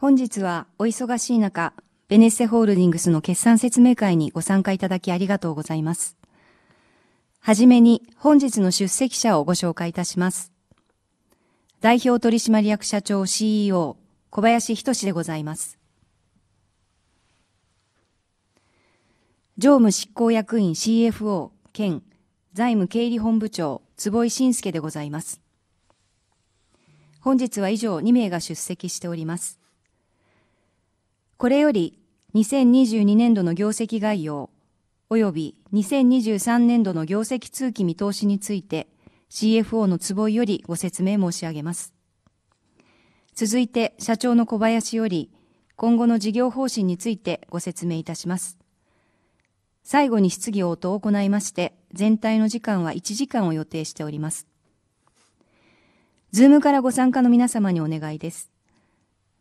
本日はお忙しい中、ベネッセホールディングスの決算説明会にご参加いただきありがとうございます。はじめに本日の出席者をご紹介いたします。代表取締役社長 CEO 小林仁でございます。常務執行役員 CFO 兼財務経理本部長坪井信介でございます。本日は以上2名が出席しております。これより2022年度の業績概要及び2023年度の業績通期見通しについて CFO の坪井よりご説明申し上げます。続いて社長の小林より今後の事業方針についてご説明いたします。最後に質疑応答を行いまして、全体の時間は1時間を予定しております。ズームからご参加の皆様にお願いです。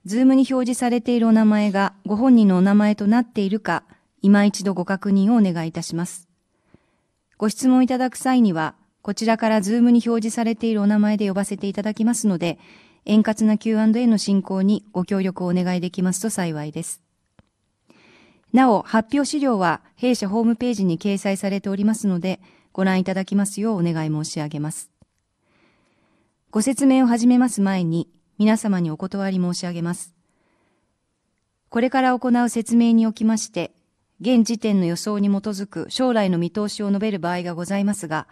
ズームに表示されているお名前がご本人のお名前となっているか、今一度ご確認をお願いいたします。ご質問いただく際には、こちらからズームに表示されているお名前で呼ばせていただきますので、円滑な Q&A の進行にご協力をお願いできますと幸いです。なお、発表資料は弊社ホームページに掲載されておりますので、ご覧いただきますようお願い申し上げます。ご説明を始めます前に、皆様にお断り申し上げます。これから行う説明におきまして、現時点の予想に基づく将来の見通しを述べる場合がございますが、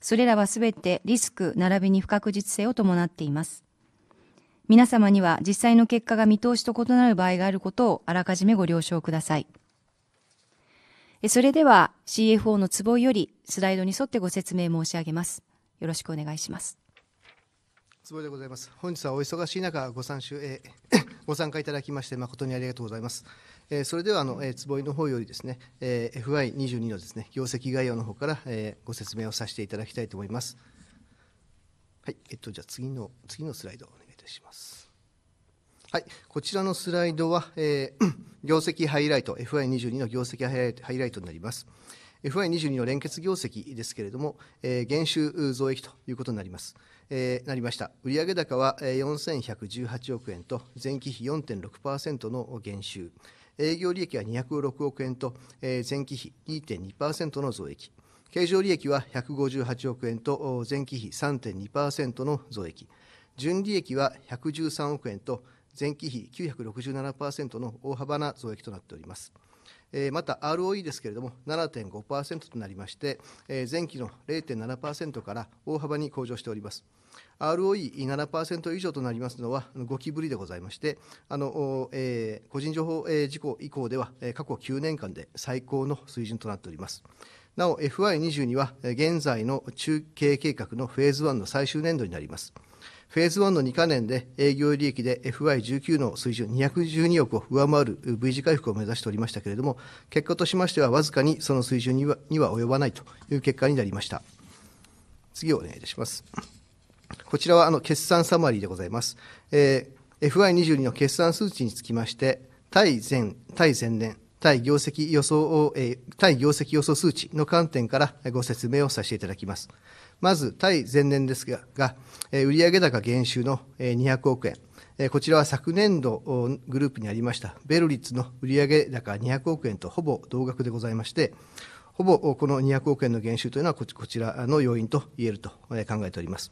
それらはすべてリスク並びに不確実性を伴っています。皆様には実際の結果が見通しと異なる場合があることをあらかじめご了承ください。それでは CFO の坪井よりスライドに沿ってご説明申し上げます。よろしくお願いします。坪でございます。本日はお忙しい中、ご参集、えー、ご参加いただきまして、誠にありがとうございます。えー、それでは、あの、えー、坪井の方よりですね、えー、FI22 のですね、業績概要の方から、えー、ご説明をさせていただきたいと思います。はい、えっと、じゃあ次の、次のスライドをお願いいたします。はい、こちらのスライドは、えー、業績ハイライト、FI22 の業績ハイライトになります。FI22 の連結業績ですけれども、えー、減収増益ということになります。えー、なりました売上高は4118億円と前期比4.6%の減収営業利益は206億円と、えー、前期比2.2%の増益経常利益は158億円と前期比3.2%の増益純利益は113億円と前期比967%の大幅な増益となっております。また ROE ですけれども7.5%となりまして前期の0.7%から大幅に向上しております。ROE7% 以上となりますのはゴキブリでございまして、あの、えー、個人情報、え事項以降では、過去9年間で最高の水準となっております。なお、FY22 は現在の中継計画のフェーズ1の最終年度になります。フェーズ1の2か年で営業利益で FY19 の水準212億を上回る V 字回復を目指しておりましたけれども、結果としましてはわずかにその水準には及ばないという結果になりました。次お願いいたします。こちらはあの決算サマリーでございます。えー、FY22 の決算数値につきまして、対前、対前年、対業績予想を、えー、対業績予想数値の観点からご説明をさせていただきます。まず、対前年ですが、が売上高減収の、え200億円。えこちらは昨年度グループにありました、ベルリッツの売上高200億円とほぼ同額でございまして、ほぼこの200億円の減収というのはこちらの要因と言えると考えております。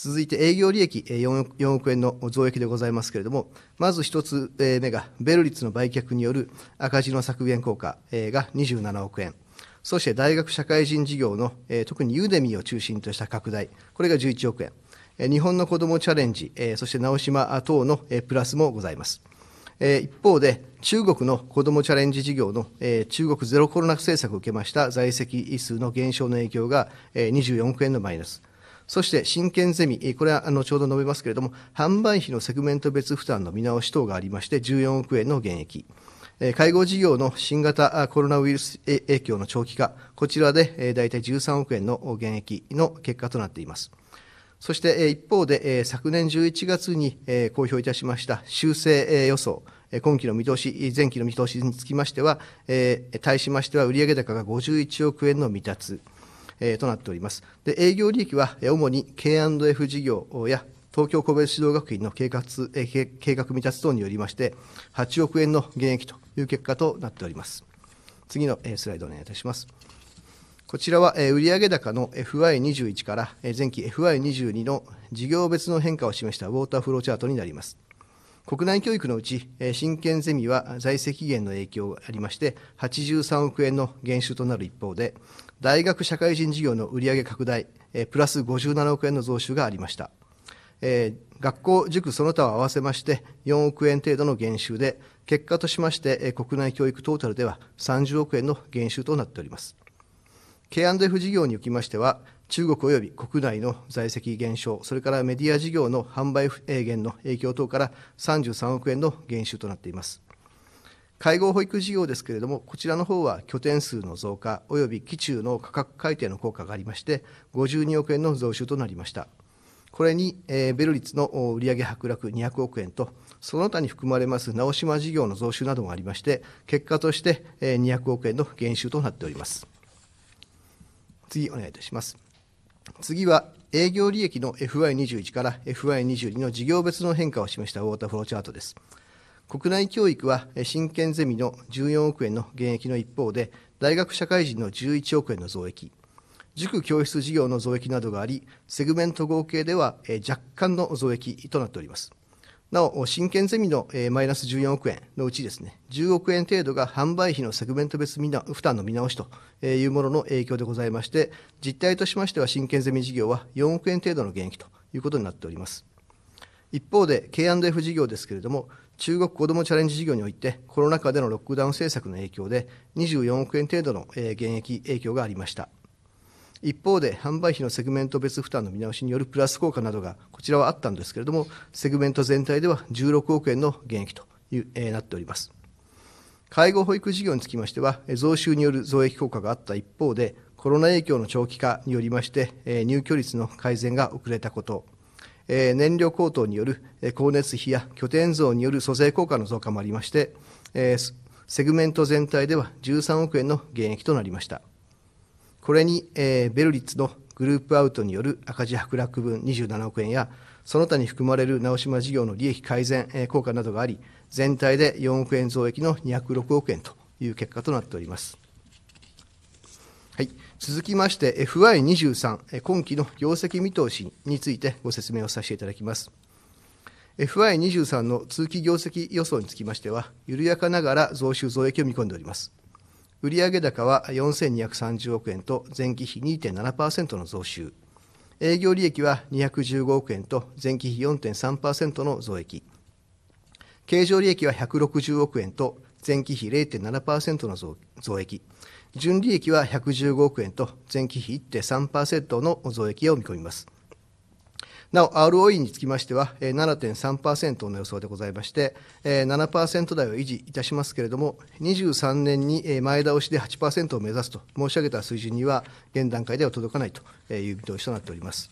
続いて営業利益4億円の増益でございますけれども、まず1つ目が、ベル率の売却による赤字の削減効果が27億円、そして大学社会人事業の特にユーデミーを中心とした拡大、これが11億円、日本の子どもチャレンジ、そして直島等のプラスもございます。一方で、中国の子どもチャレンジ事業の中国ゼロコロナ政策を受けました在籍数の減少の影響が24億円のマイナス。そして、真剣ゼミ、これはちょうど述べますけれども、販売費のセグメント別負担の見直し等がありまして、14億円の減益。介護事業の新型コロナウイルス影響の長期化、こちらで大体13億円の減益の結果となっています。そして一方で、昨年11月に公表いたしました修正予想、今期の見通し、前期の見通しにつきましては、対しましては売上高が51億円の未達。となっております。で営業利益は主に K&F 事業や東京個別指導学院の計画計画未達等によりまして、8億円の減益という結果となっております。次のスライドお願いいたします。こちらは売上高の FY21 から前期 FY22 の事業別の変化を示したウォーターフローチャートになります。国内教育のうち、新建ゼミは財政期限の影響がありまして、83億円の減収となる一方で、大学社会人事業の売上拡大、プラス57億円の増収がありました。学校、塾その他を合わせまして4億円程度の減収で、結果としまして、国内教育トータルでは30億円の減収となっております。K&F 事業におきましては、中国及び国内の在籍減少、それからメディア事業の販売減の影響等から33億円の減収となっています。介護保育事業ですけれども、こちらの方は拠点数の増加及び基中の価格改定の効果がありまして、52億円の増収となりました。これに、えー、ベル率の売上剥落200億円と、その他に含まれます直島事業の増収などもありまして、結果として、えー、200億円の減収となっております。次、お願いいたします。次は、営業利益の FY21 から FY22 の事業別の変化を示したウォーターフローチャートです。国内教育は新研ゼミの14億円の減益の一方で大学社会人の11億円の増益塾教室事業の増益などがありセグメント合計では若干の増益となっておりますなお新研ゼミのマイナス14億円のうちですね10億円程度が販売費のセグメント別負担の見直しというものの影響でございまして実態としましては新研ゼミ事業は4億円程度の減益ということになっております一方で K&F 事業ですけれども中国子どもチャレンジ事業においてコロナ禍でのロックダウン政策の影響で24億円程度の減益影響がありました一方で販売費のセグメント別負担の見直しによるプラス効果などがこちらはあったんですけれどもセグメント全体では16億円の減益という、えー、なっております介護保育事業につきましては増収による増益効果があった一方でコロナ影響の長期化によりまして入居率の改善が遅れたこと燃料高騰による光熱費や拠点増による租税効果の増加もありまして、セグメント全体では13億円の減益となりました。これに、ベルリッツのグループアウトによる赤字剥落分27億円や、その他に含まれる直島事業の利益改善、効果などがあり、全体で4億円増益の206億円という結果となっております。はい。続きまして FI23 今期の業績見通しについてご説明をさせていただきます。FI23 の通期業績予想につきましては、緩やかながら増収増益を見込んでおります。売上高は4,230億円と前期比2.7%の増収、営業利益は215億円と前期比4.3%の増益、経常利益は160億円と前期比0.7%の増益、純利益は115億円と前期比1.3%の増益を見込みます。なお、ROE につきましては、7.3%の予想でございまして、7%台を維持いたしますけれども、23年に前倒しで8%を目指すと申し上げた水準には、現段階では届かないという見通しとなっております。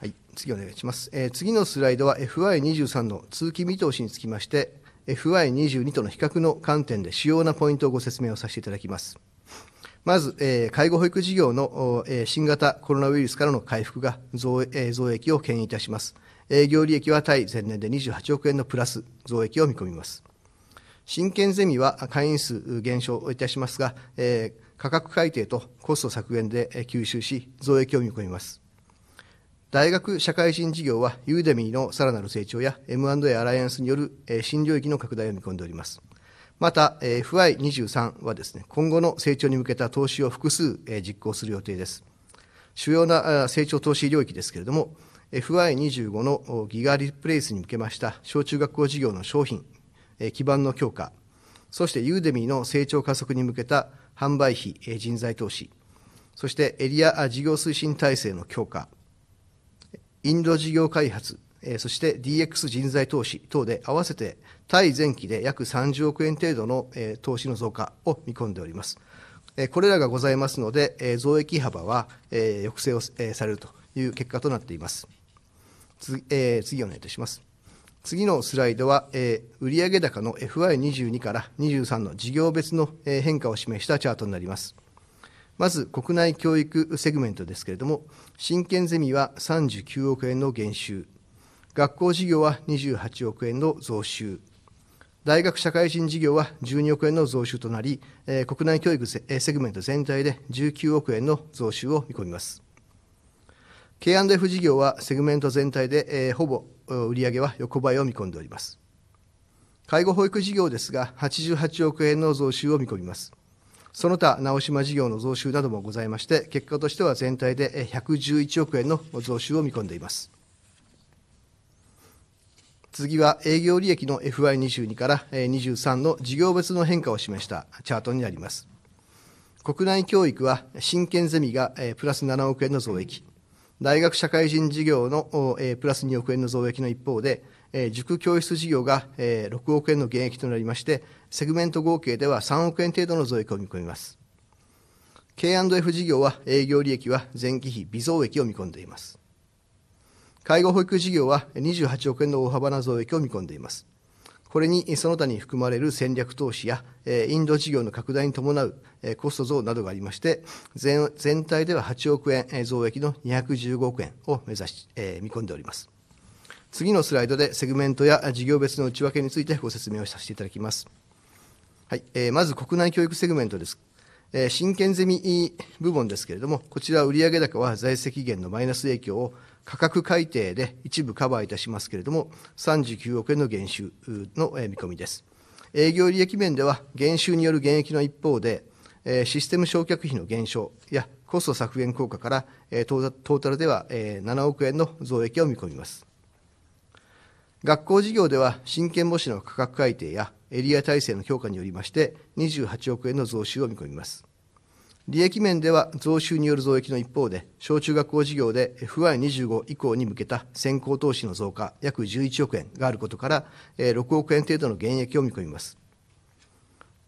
はい、次お願いします。次のスライドは FY23 の通期見通しにつきまして、FY22 との比較の観点で主要なポイントをご説明をさせていただきます。まず、えー、介護保育事業の、えー、新型コロナウイルスからの回復が増,、えー、増益を牽引いたします。営業利益は対前年で28億円のプラス増益を見込みます。新券ゼミは会員数減少をいたしますが、えー、価格改定とコスト削減で吸収し、増益を見込みます。大学社会人事業はユーデミーのさらなる成長や M&A アライアンスによる新領域の拡大を見込んでおります。また、f i 2 3はですね、今後の成長に向けた投資を複数実行する予定です。主要な成長投資領域ですけれども、f i 2 5のギガリプレイスに向けました小中学校事業の商品、基盤の強化、そしてユーデミーの成長加速に向けた販売費、人材投資、そしてエリア事業推進体制の強化、インド事業開発、そして DX 人材投資等で合わせて対前期で約30億円程度の、投資の増加を見込んでおります。これらがございますので、増益幅は、抑制を、されるという結果となっています。つ次お願いいたします。次のスライドは、売上高の FY22 から23の事業別の、変化を示したチャートになります。まず国内教育セグメントですけれども、真剣ゼミは39億円の減収、学校事業は28億円の増収、大学社会人事業は12億円の増収となり、え国内教育セ,、えセグメント全体で19億円の増収を見込みます。K&F 事業はセグメント全体で、えほぼ売上は横ばいを見込んでおります。介護保育事業ですが、88億円の増収を見込みます。その他、直島事業の増収などもございまして、結果としては全体で111億円の増収を見込んでいます。次は営業利益の FY22 から23の事業別の変化を示したチャートになります。国内教育は、新建ゼミがプラス7億円の増益、大学社会人事業のプラス2億円の増益の一方で、え塾教室事業が、えー、6億円の減益となりまして、セグメント合計では3億円程度の増益を見込みます。K&F 事業は営業利益は前期比微増益を見込んでいます。介護保育事業は28億円の大幅な増益を見込んでいます。これにその他に含まれる戦略投資や、インド事業の拡大に伴うコスト増などがありまして、全体では8億円増益の215億円を目指し、見込んでおります。次のスライドでセグメントや事業別の内訳についてご説明をさせていただきます。はい、えー、まず国内教育セグメントです。えー、新建ゼミ部門ですけれども、こちら売上高は財政限のマイナス影響を価格改定で一部カバーいたしますけれども、39億円の減収の見込みです。営業利益面では、減収による減益の一方で、システム償却費の減少やコスト削減効果から、トータルでは7億円の増益を見込みます。学校事業では親権模試の価格改定やエリア体制の強化によりまして28億円の増収を見込みます利益面では増収による増益の一方で小中学校事業で FY25 以降に向けた先行投資の増加約11億円があることから6億円程度の減益を見込みます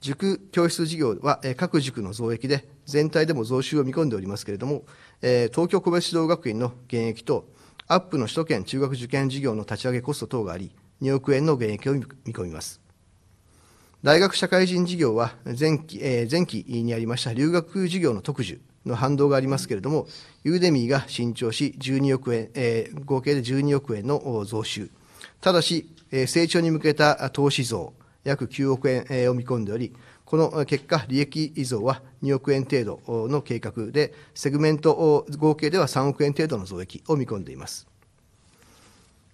塾教室事業は各塾の増益で全体でも増収を見込んでおりますけれども東京個別指導学院の減益とアップの首都圏中学受験事業の立ち上げコスト等があり、2億円の減益を見込みます。大学社会人事業は前期,、えー、前期にありました留学事業の特需の反動がありますけれども、ユーデミーが伸長し12億円、えー、合計で12億円の増収、ただし、え成長に向けた投資増、約9億円、えを見込んでおり、この結果、利益増は2億円程度の計画で、セグメント合計では3億円程度の増益を見込んでいます。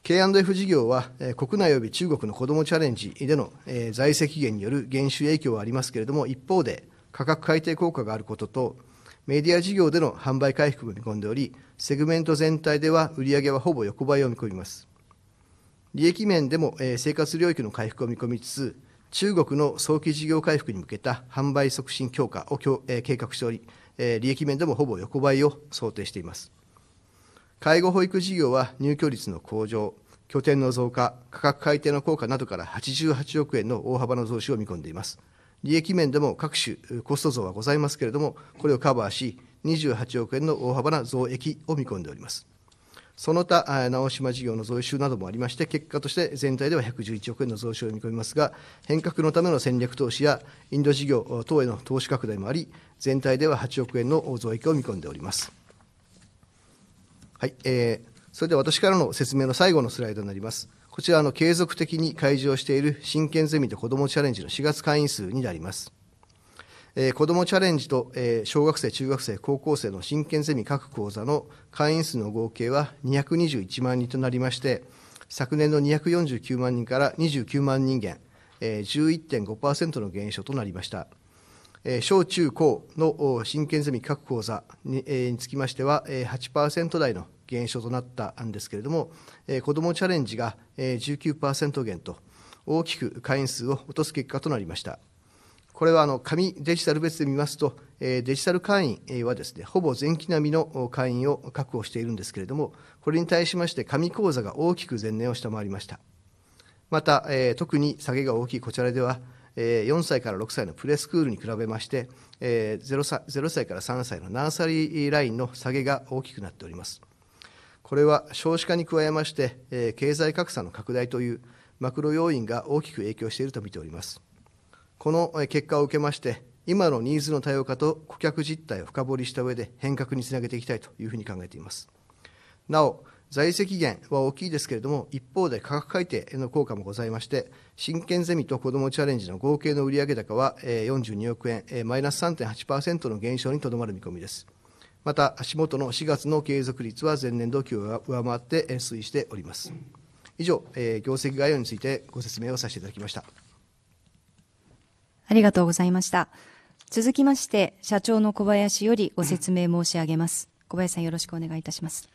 K&F 事業は国内及び中国の子どもチャレンジでの財政限による減収影響はありますけれども、一方で価格改定効果があることと、メディア事業での販売回復も見込んでおり、セグメント全体では売上はほぼ横ばいを見込みます。利益面でも生活領域の回復を見込みつつ、中国の早期事業回復に向けた販売促進強化をえ計画しており、え利益面でもほぼ横ばいを想定しています。介護保育事業は入居率の向上、拠点の増加、価格改定の効果などから88億円の大幅な増資を見込んでいます。利益面でも各種コスト増はございますけれども、これをカバーし、28億円の大幅な増益を見込んでおります。その他、直島事業の増収などもありまして、結果として全体では111億円の増収を見込みますが、変革のための戦略投資やインド事業等への投資拡大もあり、全体では8億円の増益を見込んでおります。はい、えー、それでは私からの説明の最後のスライドになります。こちらの継続的に開示をしている真剣ゼミと子どもチャレンジの4月会員数になります。えー、子どもチャレンジと、えー、小学生、中学生、高校生の真剣ゼミ各講座の会員数の合計は221万人となりまして、昨年の249万人から29万人減、えー、11.5%の減少となりました。えー、小中高の真剣ゼミ各講座に,、えー、につきましては、えー、8%台の減少となったんですけれども、えー、子どもチャレンジが、えー、19%減と、大きく会員数を落とす結果となりました。これはあの紙デジタル別で見ますと、デジタル会員はですね、ほぼ前期並みの会員を確保しているんですけれども、これに対しまして紙口座が大きく前年を下回りました。また、特に下げが大きいこちらでは、4歳から6歳のプレスクールに比べまして、0歳 ,0 歳から3歳のナーサリーラインの下げが大きくなっております。これは少子化に加えまして、経済格差の拡大というマクロ要因が大きく影響していると見ております。この結果を受けまして、今のニーズの多様化と顧客実態を深掘りした上で変革につなげていきたいというふうに考えています。なお、在籍源は大きいですけれども、一方で価格改定の効果もございまして、真剣ゼミと子どもチャレンジの合計の売上高は42億円、マイナス3.8%の減少にとどまる見込みです。また、足元の4月の継続率は前年度期を上回って推移しております。以上、業績概要についてご説明をさせていただきました。ありがとうございました。続きまして、社長の小林よりご説明申し上げます。小林さんよろしくお願いいたします。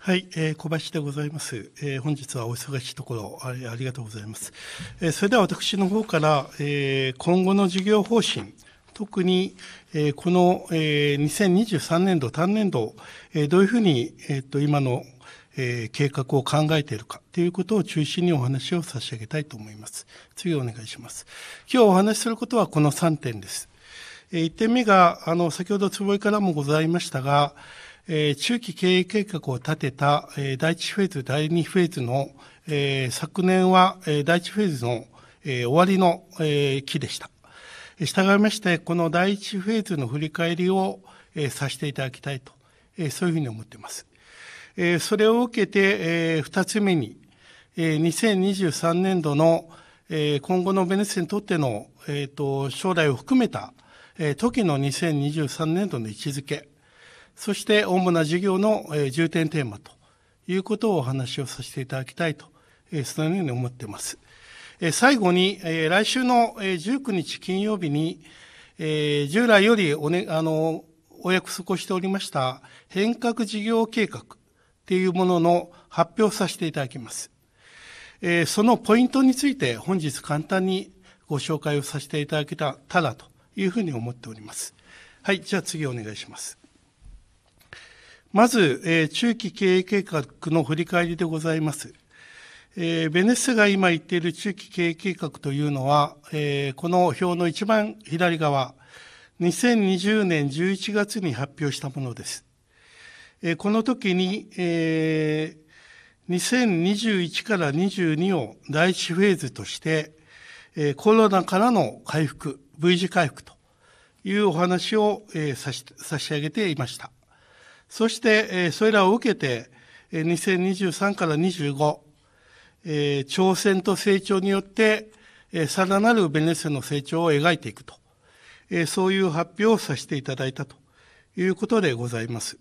はい、えー、小林でございます、えー。本日はお忙しいところありがとうございます、えー。それでは私の方から、えー、今後の事業方針、特に、えー、この、えー、2023年度、単年度、えー、どういうふうに、えー、と今のえー、計画を考えているかということを中心にお話を差し上げたいと思います。次お願いします。今日お話しすることはこの3点です。えー、1点目が、あの、先ほど坪井からもございましたが、えー、中期経営計画を立てた、えー、第1フェーズ、第2フェーズの、えー、昨年は、えー、第1フェーズの、えー、終わりの、えー、期でした。従いまして、この第1フェーズの振り返りを、えー、させていただきたいと、えー、そういうふうに思っています。えー、それを受けて、えー、2つ目に、えー、2023年度の、えー、今後のベネッセにとっての、えーと将来を含めた、えー、時の2023年度の位置づけ、そして主な事業の、えー、重点テーマということをお話をさせていただきたいと、えー、そのように思っています。えー、最後に、えー、来週の、えー、19日金曜日に、えー、従来よりお,、ね、あのお約束をしておりました変革事業計画、っていうものの発表させていただきます。えー、そのポイントについて本日簡単にご紹介をさせていただけたただというふうに思っております。はい、じゃあ次お願いします。まず、えー、中期経営計画の振り返りでございます。えー、ベネッセが今言っている中期経営計画というのは、えー、この表の一番左側、2020年11月に発表したものです。えー、この時に、えー、2021から22を第一フェーズとして、えー、コロナからの回復、V 字回復というお話を、えー、差し差し上げていました。そして、えー、それらを受けて、えー、2023から25、えー、挑戦と成長によって、えー、さらなるベネッセの成長を描いていくと、えー、そういう発表をさせていただいたということでございます。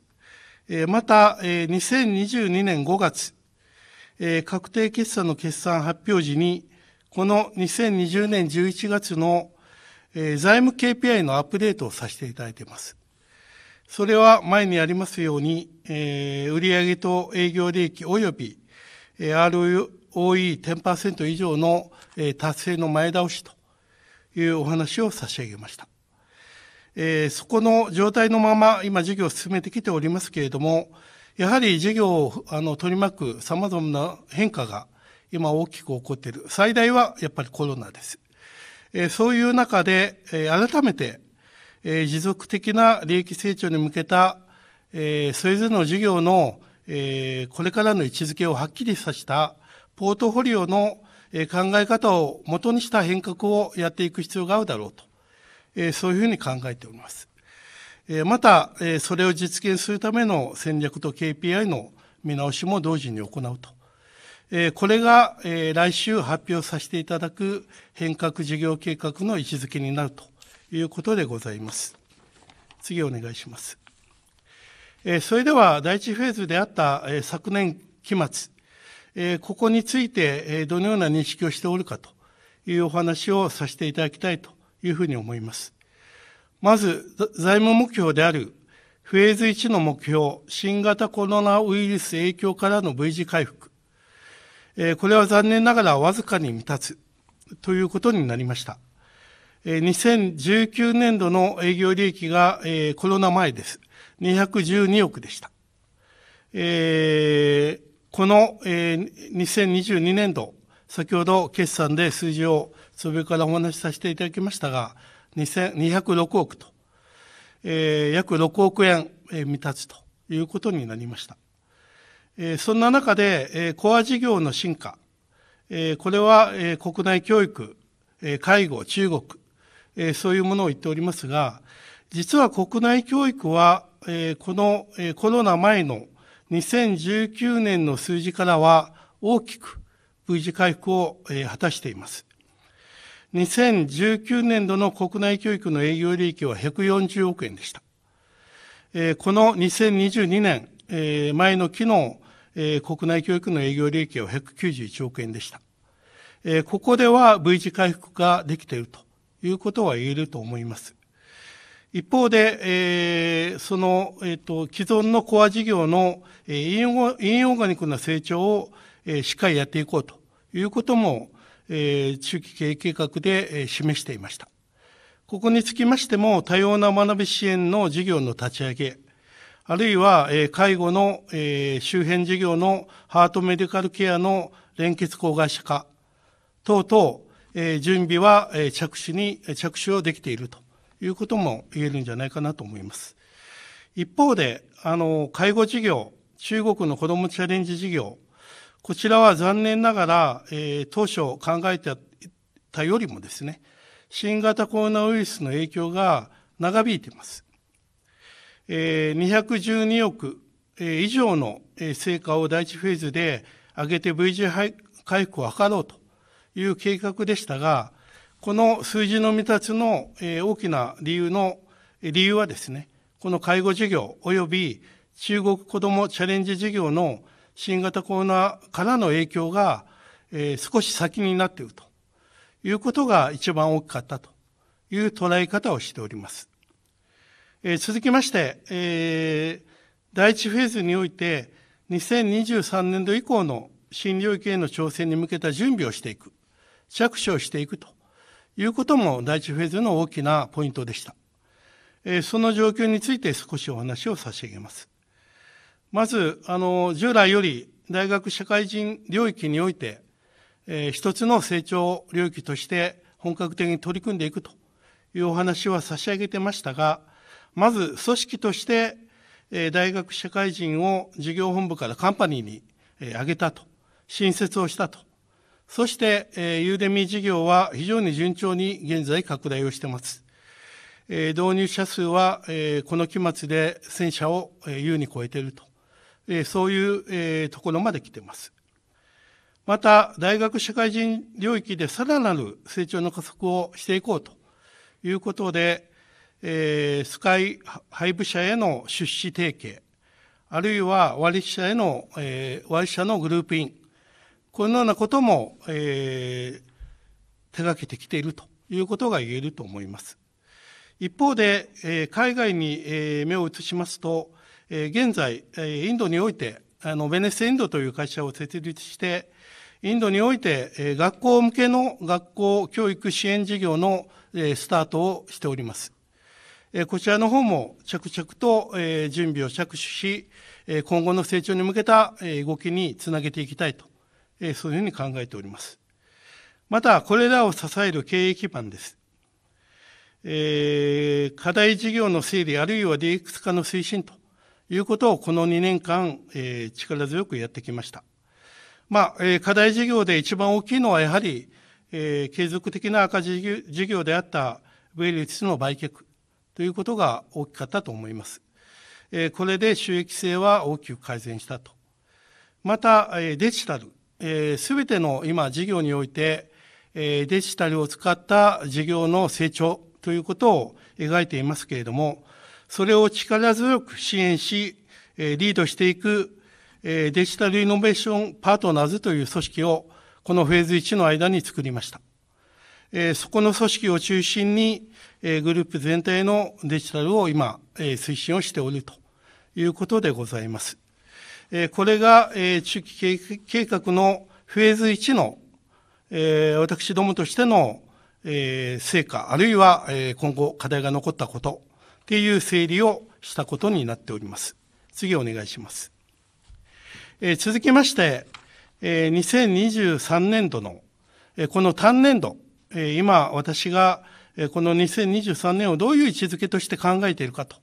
また、2022年5月、確定決算の決算発表時に、この2020年11月の財務 KPI のアップデートをさせていただいています。それは前にありますように、売上と営業利益及び ROE10% 以上の達成の前倒しというお話を差し上げました。えー、そこの状態のまま今事業を進めてきておりますけれども、やはり事業をあの取り巻く様々な変化が今大きく起こっている。最大はやっぱりコロナです。えー、そういう中で、えー、改めて、えー、持続的な利益成長に向けた、えー、それぞれの事業の、えー、これからの位置づけをはっきりさせたポートフォリオの、え考え方を元にした変革をやっていく必要があるだろうとえー、そういうふうに考えております。えー、また、えー、それを実現するための戦略と KPI の見直しも同時に行うと。えー、これが、えー、来週発表させていただく変革事業計画の位置づけになるということでございます。次お願いします。えー、それでは第一フェーズであった、えー、昨年期末、えー、ここについて、えー、どのような認識をしておるかというお話をさせていただきたいというふうに思います。まず、財務目標であるフェーズ1の目標、新型コロナウイルス影響からの V 字回復。これは残念ながらわずかに満たすということになりました。2019年度の営業利益がコロナ前です。212億でした。この2022年度、先ほど決算で数字をそれからお話しさせていただきましたが、206億と、えー、約6億円、えー、未達ということになりました。えー、そんな中で、えー、コア事業の進化、えー、これは、えー、国内教育、えー、介護、中国、えー、そういうものを言っておりますが、実は国内教育は、えー、この、えー、コロナ前の2019年の数字からは大きく V 字回復を、えー、果たしています。2019年度の国内教育の営業利益は140億円でした。えー、この2022年、えー、前の期の、えー、国内教育の営業利益は191億円でした。えー、ここでは V 字回復ができているということは言えると思います。一方で、えー、その、えっ、ー、と、既存のコア事業の、えー、インオーガニックな成長を、えー、しっかりやっていこうということも、えー、中期経営計画で、えー、示していました。ここにつきましても、多様な学び支援の事業の立ち上げ、あるいは、えー、介護の、えー、周辺事業のハートメディカルケアの連結子会社化等々、えー、準備は、えー、着手に、着手をできているということも言えるんじゃないかなと思います。一方で、あの、介護事業、中国の子どもチャレンジ事業、こちらは残念ながら、えー、当初考えてたよりもですね、新型コロナウイルスの影響が長引いています。えー、212億、えー、以上の成果を第一フェーズで上げて V 字回復を図ろうという計画でしたが、この数字の未達の、えー、大きな理由の、理由はですね、この介護事業及び中国子どもチャレンジ事業の新型コロナからの影響が、えー、少し先になっているということが一番大きかったという捉え方をしております。えー、続きまして、えー、第一フェーズにおいて2023年度以降の新領域への挑戦に向けた準備をしていく、着手をしていくということも第一フェーズの大きなポイントでした。えー、その状況について少しお話を差し上げます。まず、あの、従来より大学社会人領域において、えー、一つの成長領域として本格的に取り組んでいくというお話は差し上げてましたが、まず組織として、えー、大学社会人を事業本部からカンパニーに、えー、上げたと、新設をしたと。そして、えー、ユーデミー事業は非常に順調に現在拡大をしています。えー、導入者数は、えー、この期末で1000社を、えー、優に超えていると。えそういう、えところまで来てます。また、大学社会人領域でさらなる成長の加速をしていこうということで、えスカイ配布社への出資提携、あるいは割引社への、え割引者のグループイン、このようなことも、え手掛けてきているということが言えると思います。一方で、え海外に、え目を移しますと、え現在、インドにおいて、あの、ベネッセインドという会社を設立して、インドにおいて、え学校向けの学校教育支援事業の、えスタートをしております。えこちらの方も着々と、え準備を着手し、え今後の成長に向けた、え動きにつなげていきたいと、えそういうふうに考えております。また、これらを支える経営基盤です。え課題事業の整理あるいは DX 化の推進と、いうことをこの2年間、えー、力強くやってきました。まあ、えー、課題事業で一番大きいのはやはり、えー、継続的な赤字事業であった v l ルの売却ということが大きかったと思います。えー、これで収益性は大きく改善したと。また、えー、デジタル、す、えー、べ、ての今事業において、えー、デジタルを使った事業の成長ということを描いていますけれども、それを力強く支援し、リードしていくデジタルイノベーションパートナーズという組織をこのフェーズ1の間に作りました。そこの組織を中心にグループ全体のデジタルを今推進をしておるということでございます。これが中期計画のフェーズ1の私どもとしての成果、あるいは今後課題が残ったことっていう整理をしたことになっております。次お願いします。えー、続きまして、えー、2023年度の、えー、この単年度、えー、今私が、えー、この2023年をどういう位置づけとして考えているかと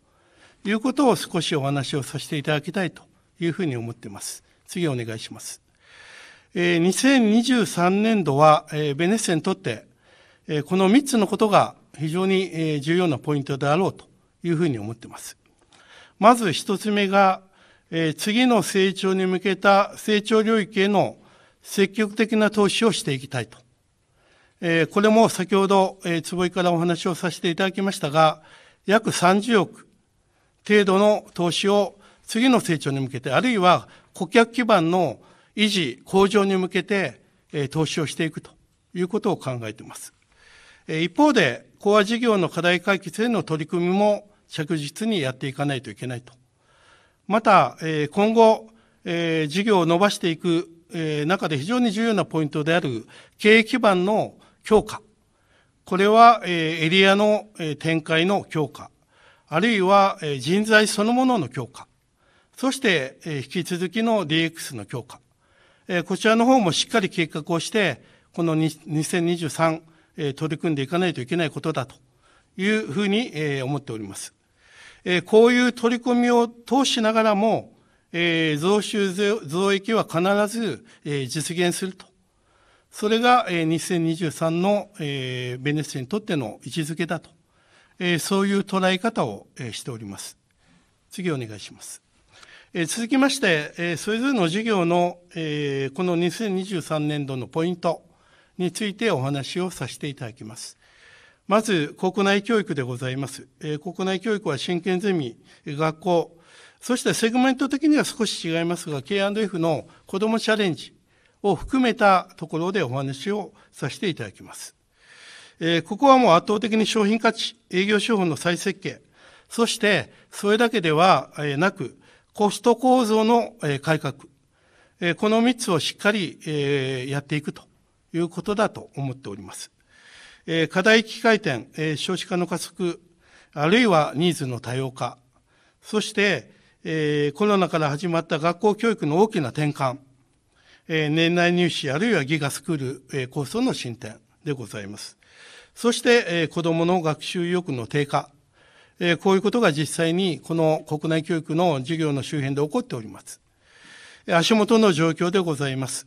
いうことを少しお話をさせていただきたいというふうに思っています。次お願いします。えー、2023年度は、えー、ベネッセにとって、えー、この3つのことが非常に、えー、重要なポイントであろうというふうに思ってます。まず一つ目が、えー、次の成長に向けた成長領域への積極的な投資をしていきたいと。えー、これも先ほど、えー、坪井からお話をさせていただきましたが、約30億程度の投資を次の成長に向けて、あるいは顧客基盤の維持、向上に向けて、えー、投資をしていくということを考えています。えー、一方で、コア事業の課題解決への取り組みも着実にやっていかないといけないと。また、え今後、え事業を伸ばしていく、え中で非常に重要なポイントである経営基盤の強化。これは、えエリアの、え展開の強化。あるいは、え人材そのものの強化。そして、え引き続きの DX の強化。えこちらの方もしっかり計画をして、この2023、え取り組んでいかないといけないことだというふうに、思っております。こういう取り組みを通しながらも、増収増益は必ず、実現すると。それが、2023の、ベネッセにとっての位置づけだと。そういう捉え方を、しております。次お願いします。続きまして、それぞれの事業の、この2023年度のポイントについてお話をさせていただきます。まず、国内教育でございます。え国内教育は真剣ゼミ、学校、そしてセグメント的には少し違いますが、K&F の子どもチャレンジを含めたところでお話をさせていただきます。えここはもう圧倒的に商品価値、営業手法の再設計、そしてそれだけではなく、コスト構造の改革、この3つをしっかりやっていくということだと思っております。えー、課題機会転、えー、少子化の加速、あるいはニーズの多様化、そして、えー、コロナから始まった学校教育の大きな転換、えー、年内入試あるいはギガスクール、えー、構想の進展でございます。そして、えー、子供の学習意欲の低下、えー、こういうことが実際にこの国内教育の授業の周辺で起こっております。足元の状況でございます。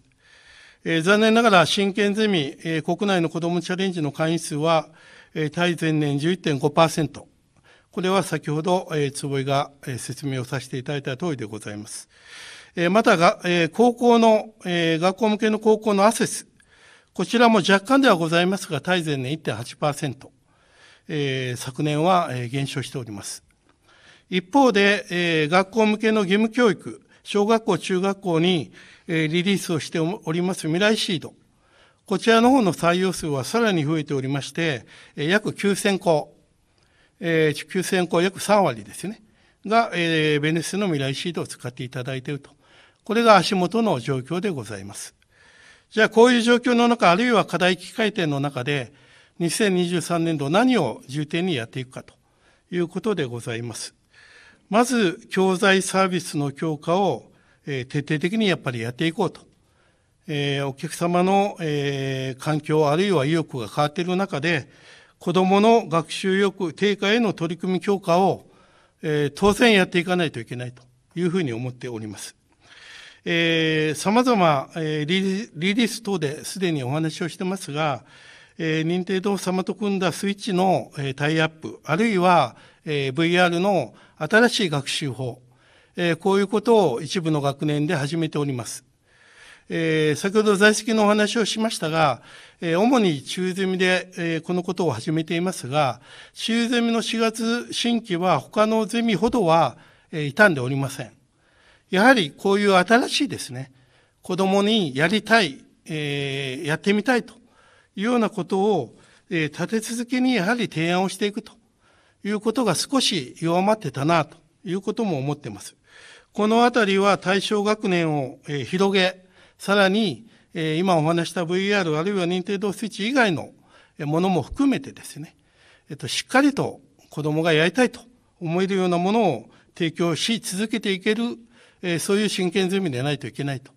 えー、残念ながら、真剣ゼミ、えー、国内の子どもチャレンジの会員数は、えー、対前年11.5%。これは先ほど、えー、坪井が、えー、説明をさせていただいた通りでございます。えー、またが、えー、高校の、えー、学校向けの高校のアセス。こちらも若干ではございますが、対前年1.8%。えー、昨年は、えー、減少しております。一方で、えー、学校向けの義務教育、小学校、中学校に、リリースをしております未来シード。こちらの方の採用数はさらに増えておりまして、約9000校、9000校約3割ですね、が、ベネスの未来シードを使っていただいていると。これが足元の状況でございます。じゃあ、こういう状況の中、あるいは課題機会点の中で、2023年度何を重点にやっていくかということでございます。まず、教材サービスの強化をえ徹底的にやっぱりやっていこうと。えー、お客様の、えー、環境あるいは意欲が変わっている中で、子供の学習欲低下への取り組み強化を、えー、当然やっていかないといけないというふうに思っております。えー、様々、えー、リリース等ですでにお話をしてますが、えー、定動堂様と組んだスイッチの、えー、タイアップ、あるいは、えー、VR の新しい学習法、こういうことを一部の学年で始めております。先ほど在籍のお話をしましたが、主に中ゼミで、このことを始めていますが、中ゼミの4月新規は他のゼミほどは、傷んでおりません。やはりこういう新しいですね、子供にやりたい、やってみたいというようなことを、立て続けにやはり提案をしていくということが少し弱まってたなということも思っています。このあたりは対象学年を、広げ、さらに、今お話した VR あるいは認定度スイッチ以外のものも含めてですね、えっと、しっかりと子供がやりたいと思えるようなものを提供し続けていける、そういう真剣ゼミでないといけないと。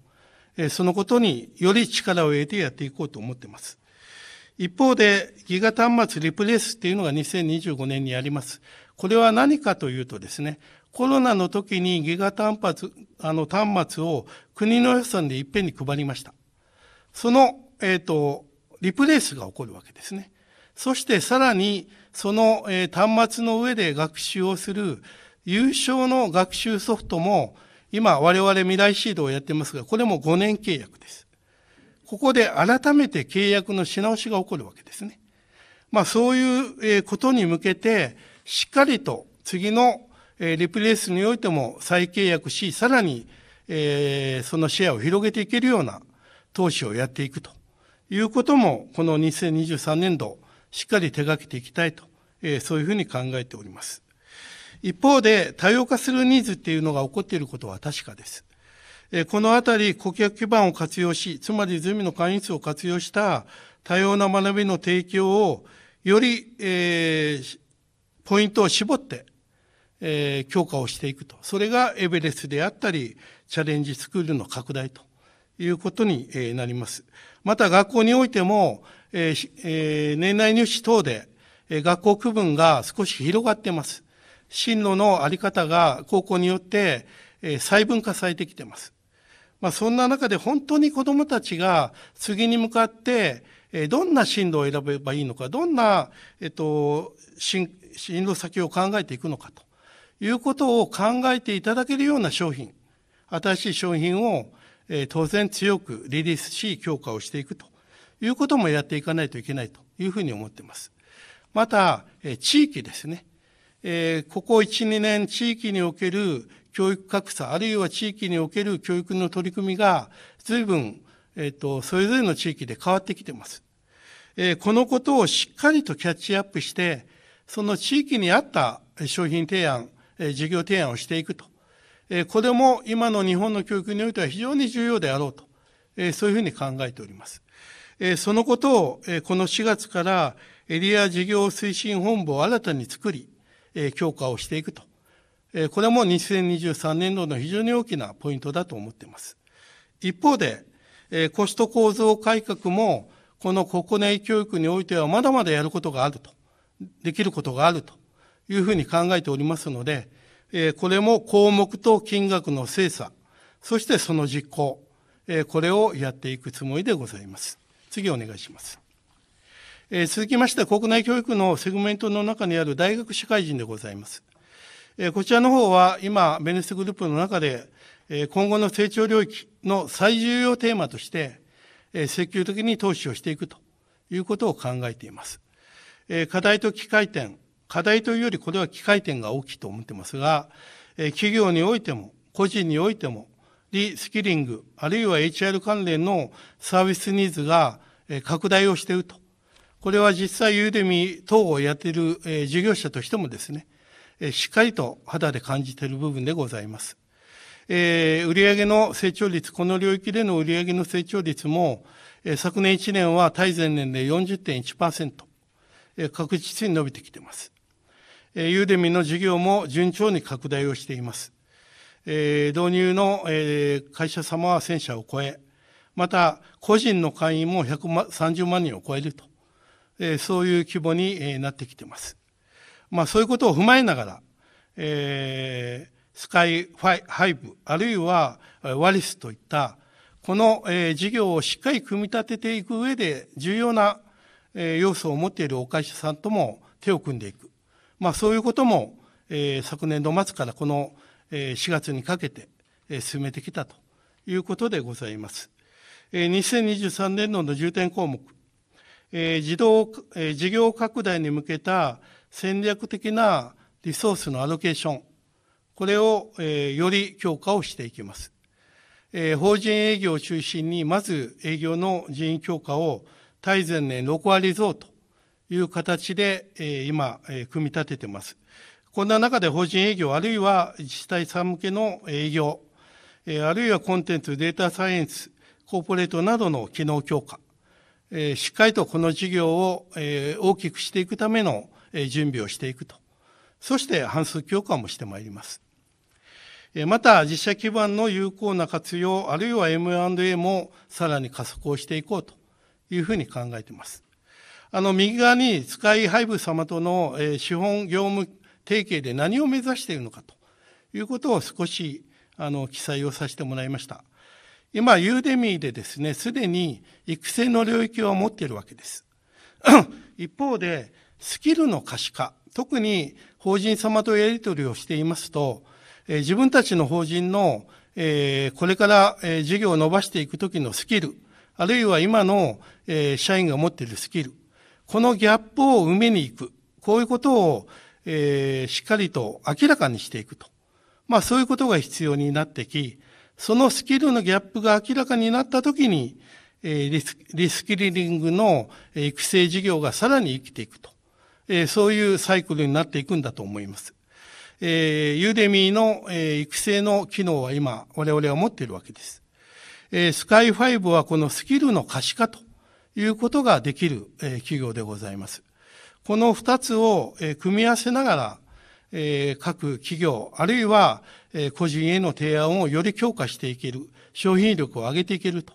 そのことにより力を得てやっていこうと思っています。一方で、ギガ端末リプレイスっていうのが2025年にあります。これは何かというとですね、コロナの時にギガ端末、あの端末を国の予算でいっぺんに配りました。その、えっ、ー、と、リプレイスが起こるわけですね。そしてさらに、その、えー、端末の上で学習をする優勝の学習ソフトも、今我々未来シードをやってますが、これも5年契約です。ここで改めて契約のし直しが起こるわけですね。まあそういうことに向けて、しっかりと次のえリプレイスにおいても再契約し、さらに、えー、そのシェアを広げていけるような投資をやっていくということも、この2023年度、しっかり手掛けていきたいと、えー、そういうふうに考えております。一方で、多様化するニーズっていうのが起こっていることは確かです。えー、このあたり、顧客基盤を活用し、つまりゼミの会員数を活用した多様な学びの提供を、より、えー、ポイントを絞って、えー、強化をしていくと。それがエベレスであったり、チャレンジスクールの拡大ということに、えなります。また学校においても、えーえー、年内入試等で、えー、学校区分が少し広がってます。進路のあり方が高校によって、えー、細分化されてきてます。まあ、そんな中で本当に子供たちが次に向かって、えー、どんな進路を選べばいいのか、どんな、えっ、ー、と、進、進路先を考えていくのかと。いうことを考えていただけるような商品、新しい商品を、え当然強くリリースし、強化をしていくということもやっていかないといけないというふうに思っています。また、え地域ですね。えここ1、2年地域における教育格差、あるいは地域における教育の取り組みが随分、えっ、と、それぞれの地域で変わってきてます。えこのことをしっかりとキャッチアップして、その地域に合った商品提案、事業提案をしていくと。これも今の日本の教育においては非常に重要であろうと。そういうふうに考えております。そのことを、この4月からエリア事業推進本部を新たに作り、強化をしていくと。これも2023年度の非常に大きなポイントだと思っています。一方で、コスト構造改革も、この国内教育においてはまだまだやることがあると、できることがあるというふうに考えておりますので、えこれも項目と金額の精査、そしてその実行、えこれをやっていくつもりでございます。次お願いします。え続きまして、国内教育のセグメントの中にある大学社会人でございます。えこちらの方は今、ベネスグループの中で、え今後の成長領域の最重要テーマとして、え積極的に投資をしていくということを考えています。え課題と機会点、課題というよりこれは機会点が大きいと思ってますが、え企業においても、個人においても、リスキリング、あるいは HR 関連のサービスニーズが拡大をしていると。これは実際ユーデミ等をやっている事業者としてもですね、しっかりと肌で感じている部分でございます。えー、売上の成長率、この領域での売上の成長率も、え昨年1年は対前年で40.1%、えー、確実に伸びてきています。ユーデミの事業も順調に拡大をしています。導入の会社様は1000社を超え、また個人の会員も130万人を超えると、そういう規模になってきています。まあそういうことを踏まえながら、えスカイファイハイブ、あるいはワリスといった、この、え事業をしっかり組み立てていく上で重要な、え要素を持っているお会社さんとも手を組んでいく。まあ、そういうことも、えー、昨年度末からこの、えー、4月にかけて、えー、進めてきたということでございます。えー、2023年度の重点項目、えー、自動えー、事業拡大に向けた戦略的なリソースのアロケーション、これを、えー、より強化をしていきます。えー、法人営業を中心に、まず営業の人員強化を対前年6割増という形で、え今、え組み立ててます。こんな中で法人営業、あるいは自治体さん向けの営業、えあるいはコンテンツ、データサイエンス、コーポレートなどの機能強化、えしっかりとこの事業を、え大きくしていくための、え準備をしていくと。そして半数強化もしてまいります。また、実社基盤の有効な活用、あるいは M&A もさらに加速をしていこうというふうに考えています。あの、右側にスカイハイブ様との、えー、資本業務提携で何を目指しているのかということを少し、あの、記載をさせてもらいました。今、ユーデミーでですね、すでに育成の領域を持っているわけです。一方で、スキルの可視化、特に法人様とやり取りをしていますと、えー、自分たちの法人の、えー、これから、えー、事業を伸ばしていくときのスキル、あるいは今の、えー、社員が持っているスキル、このギャップを埋めに行く。こういうことを、えー、しっかりと明らかにしていくと。まあそういうことが必要になってき、そのスキルのギャップが明らかになったときに、えーリス、リスキリングの育成事業がさらに生きていくと。えー、そういうサイクルになっていくんだと思います。えー、ユーデミーの、えー、育成の機能は今、我々は持っているわけです。えー、スカイ5はこのスキルの可視化ということができる、え企業でございます。この二つを、え組み合わせながら、え各企業、あるいは、え個人への提案をより強化していける、商品力を上げていけると。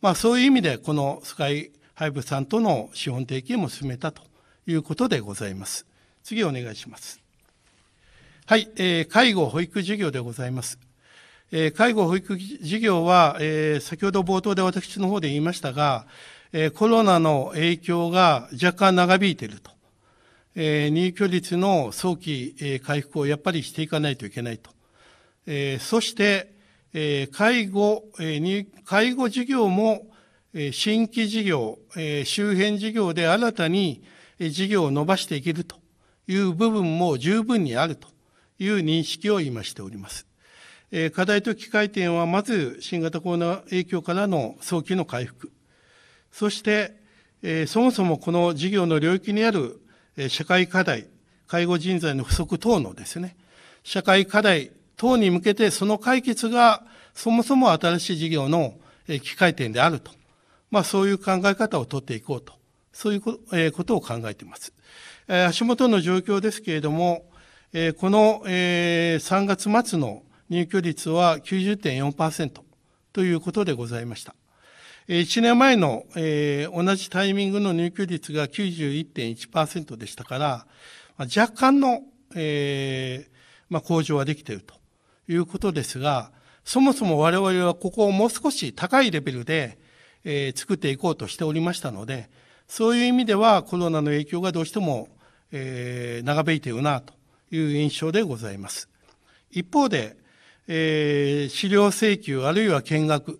まあそういう意味で、このスカイハイブさんとの資本提携も進めたということでございます。次お願いします。はい、え介護保育事業でございます。え介護保育事業は、え先ほど冒頭で私の方で言いましたが、えコロナの影響が若干長引いていると、え入居率の早期、え回復をやっぱりしていかないといけないと、えそして、え介護、え介護事業も、え新規事業、え周辺事業で新たに、え事業を伸ばしていけるという部分も十分にあるという認識を今しております。課題と機会点はまず新型コロナ影響からの早期の回復、そして、えそもそもこの事業の領域にある、え社会課題、介護人材の不足等のですね、社会課題等に向けてその解決がそもそも新しい事業の、え機会点であると。まあそういう考え方をとっていこうと。そういうこと,、えことを考えています。え足元の状況ですけれども、えこの、え3月末の入居率は90.4%ということでございました。1年前の、えー、同じタイミングの入居率が91.1%でしたから、若干の、えー、まあ、向上はできているということですが、そもそも我々はここをもう少し高いレベルで、えー、作っていこうとしておりましたので、そういう意味ではコロナの影響がどうしても、えー、長引いているなという印象でございます。一方で、えー、資料請求あるいは見学、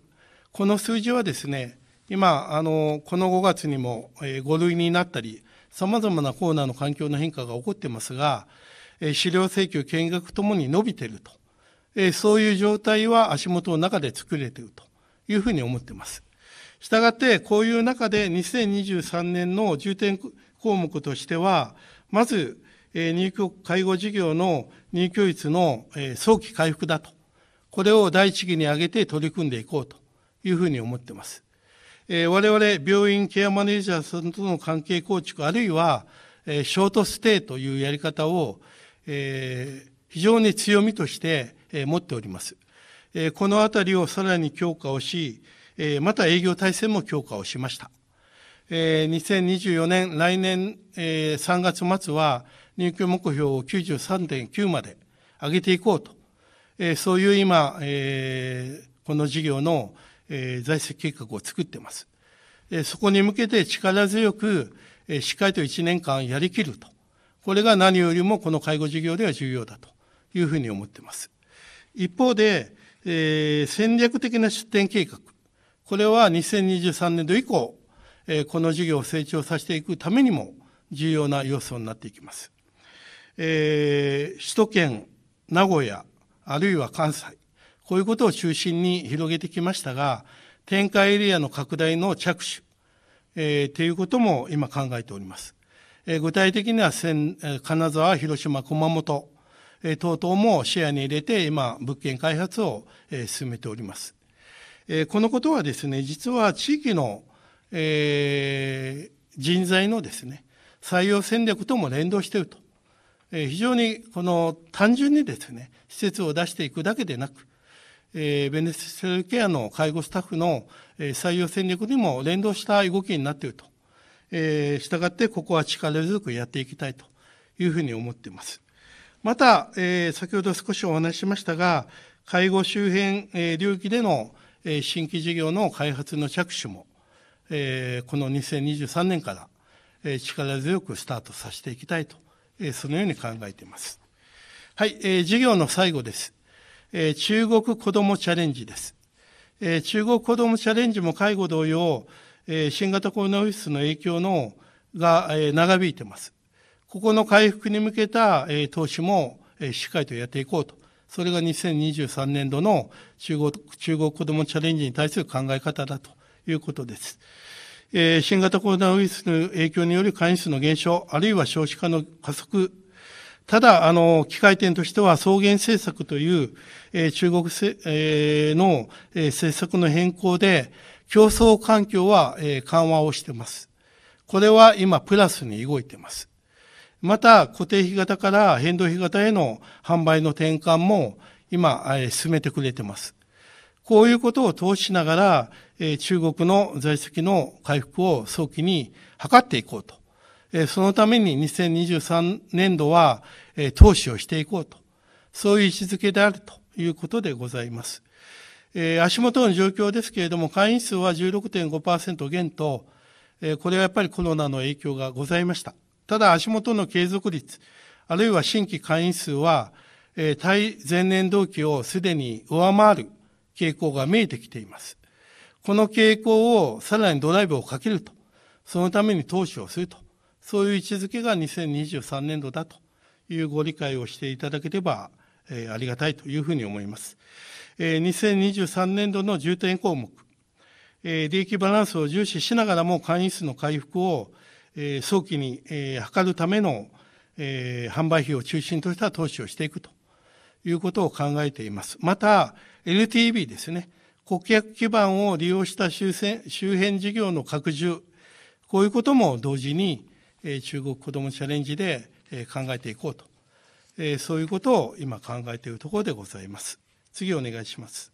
この数字はですね、今、あの、この5月にも、え5類になったり、様々なコーナーの環境の変化が起こってますが、え資料請求、見学ともに伸びてると。えそういう状態は足元の中で作れているというふうに思ってます。したがって、こういう中で2023年の重点項目としては、まず、え入居介護事業の入居率の、え早期回復だと。これを第一義に挙げて取り組んでいこうと。いうふうに思ってます。え我々病院ケアマネージャーさんとの関係構築あるいは、えショートステイというやり方を、え非常に強みとして、え持っております。えこのあたりをさらに強化をし、えまた営業体制も強化をしました。え2024年、来年、え3月末は入居目標を93.9まで上げていこうと、えそういう今、えこの事業のえー、財政計画を作っています。えそこに向けて力強く、えしっかりと1年間やりきると。これが何よりもこの介護事業では重要だというふうに思っています。一方で、えー、戦略的な出展計画。これは2023年度以降、えー、この事業を成長させていくためにも重要な要素になっていきます。えー、首都圏、名古屋、あるいは関西、こういうことを中心に広げてきましたが、展開エリアの拡大の着手、えー、ということも今考えております。えー、具体的には金沢、広島、熊本、えー、等々も視野に入れて今、物件開発を、えー、進めております。えー、このことはですね、実は地域の、えー、人材のですね、採用戦略とも連動していると。えー、非常にこの単純にですね、施設を出していくだけでなく、えー、ベネッセルケアの介護スタッフの、え採用戦略にも連動した動きになっていると。えー、したがってここは力強くやっていきたいというふうに思っています。また、え先ほど少しお話ししましたが、介護周辺、え領域での、え新規事業の開発の着手も、えこの2023年から、え力強くスタートさせていきたいと、えそのように考えています。はい、え事業の最後です。えー、中国子どもチャレンジです。えー、中国子どもチャレンジも介護同様、えー、新型コロナウイルスの影響のが、えー、長引いてます。ここの回復に向けた、えー、投資も、えー、しっかりとやっていこうと。それが2023年度の中国中国子どもチャレンジに対する考え方だということです。えー、新型コロナウイルスの影響による会員数の減少、あるいは少子化の加速ただ、あの、機械点としては、草原政策という、えー、中国せ、えー、の、えー、政策の変更で、競争環境は、えー、緩和をしてます。これは今、プラスに動いてます。また、固定費型から変動費型への販売の転換も、今、えー、進めてくれてます。こういうことを通しながら、えー、中国の在籍の回復を早期に図っていこうとそのために2023年度は、投資をしていこうと。そういう位置づけであるということでございます。足元の状況ですけれども、会員数は16.5%減と、これはやっぱりコロナの影響がございました。ただ足元の継続率、あるいは新規会員数は、対前年同期をすでに上回る傾向が見えてきています。この傾向をさらにドライブをかけると、そのために投資をするとそういう位置づけが2023年度だというご理解をしていただければ、えー、ありがたいというふうに思います。えー、2023年度の重点項目、えー、利益バランスを重視しながらも会員数の回復を、えー、早期に、えー、図るための、えー、販売費を中心とした投資をしていくということを考えています。また、LTV ですね。顧客基盤を利用した周辺事業の拡充、こういうことも同時に、中国子どもチャレンジで考えていこうと、そういうことを今考えているところでございます。次お願いします。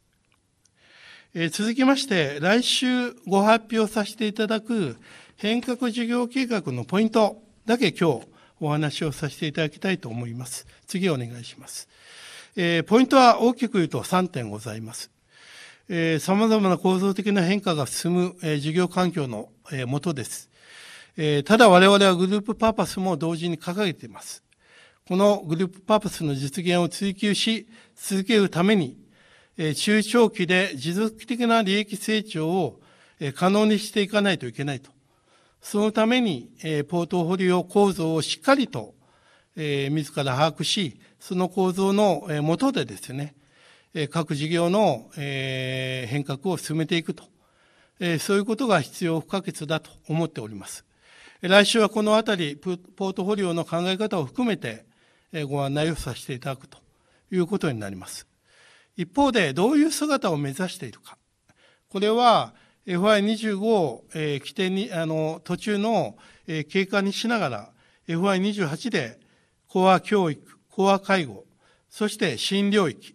続きまして、来週ご発表させていただく変革事業計画のポイントだけ今日お話をさせていただきたいと思います。次お願いします。えポイントは大きく言うと3点ございます。え様々な構造的な変化が進む、え事業環境の、えもとです。えー、ただ我々はグループパーパスも同時に掲げています。このグループパーパスの実現を追求し、続けるために、えー、中長期で持続的な利益成長を、えー、可能にしていかないといけないと。そのために、えー、ポートフォリオ構造をしっかりと、えー、自ら把握し、その構造のもとでですね、各事業の変革を進めていくと、そういうことが必要不可欠だと思っております。来週はこのあたり、ポートフォリオの考え方を含めてご案内をさせていただくということになります。一方で、どういう姿を目指しているか。これは FI25 を、起点に、あの、途中の、経過にしながら、FI28 でコア教育、コア介護、そして新領域。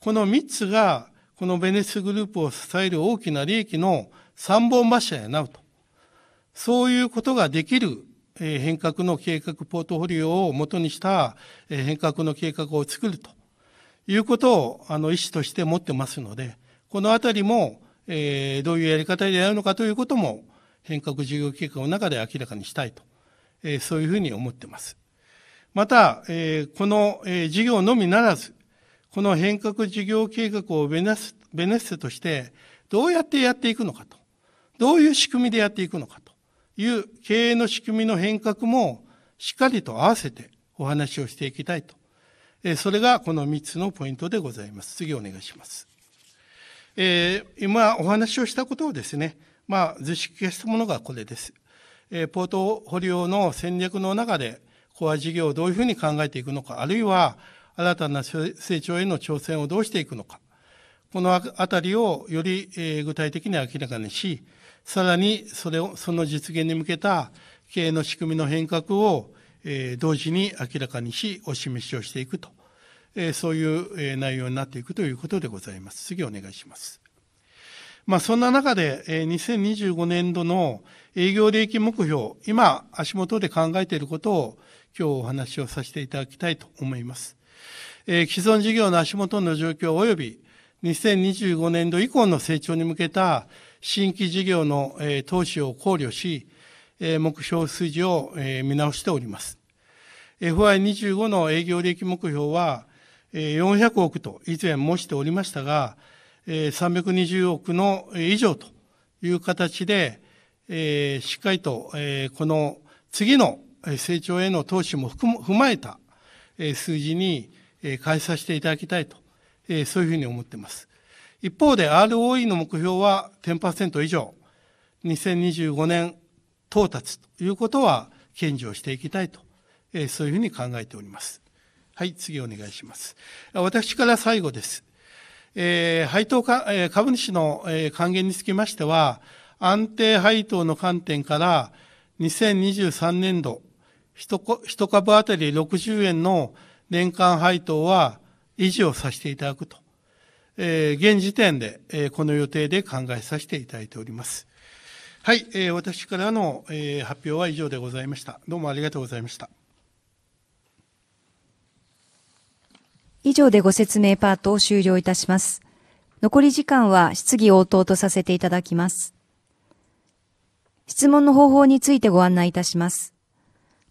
この3つが、このベネスグループを支える大きな利益の三本柱になるとそういうことができる変革の計画ポートフォリオを元にした変革の計画を作るということをあの意思として持ってますので、このあたりも、えどういうやり方でやるのかということも変革事業計画の中で明らかにしたいと、えそういうふうに思ってます。また、えこの、え事業のみならず、この変革事業計画をベネスベネッセとしてどうやってやっていくのかと、どういう仕組みでやっていくのかという経営の仕組みの変革もしっかりと合わせてお話をしていきたいと。それがこの3つのポイントでございます。次お願いします。えー、今お話をしたことをですね、まあ、図式化したものがこれです。えー、ポートフォリオの戦略の中で、コア事業をどういうふうに考えていくのか、あるいは新たな成長への挑戦をどうしていくのか、このあたりをより具体的に明らかにし、さらにそれを、その実現に向けた経営の仕組みの変革を、えー、同時に明らかにし、お示しをしていくと、えー、そういう、内容になっていくということでございます。次お願いします。まあ、そんな中で、えー、2025年度の営業利益目標、今、足元で考えていることを今日お話をさせていただきたいと思います。え既存事業の足元の状況及び2025年度以降の成長に向けた新規事業の投資を考慮し、目標数字を見直しております。FY25 の営業利益目標は、400億と以前申しておりましたが、320億の以上という形で、しっかりとこの次の成長への投資も踏まえた数字に変えさせていただきたいと、そういうふうに思っています。一方で ROE の目標は10%以上、2025年到達ということは堅持をしていきたいと、えー、そういうふうに考えております。はい、次お願いします。私から最後です。えー、配当か、えー、株主の、えー、還元につきましては、安定配当の観点から、2023年度、一株当たり60円の年間配当は維持をさせていただくとえー、現時点で、えー、この予定で考えさせていただいております。はい、えー、私からの、えー、発表は以上でございました。どうもありがとうございました。以上でご説明パートを終了いたします。残り時間は質疑応答とさせていただきます。質問の方法についてご案内いたします。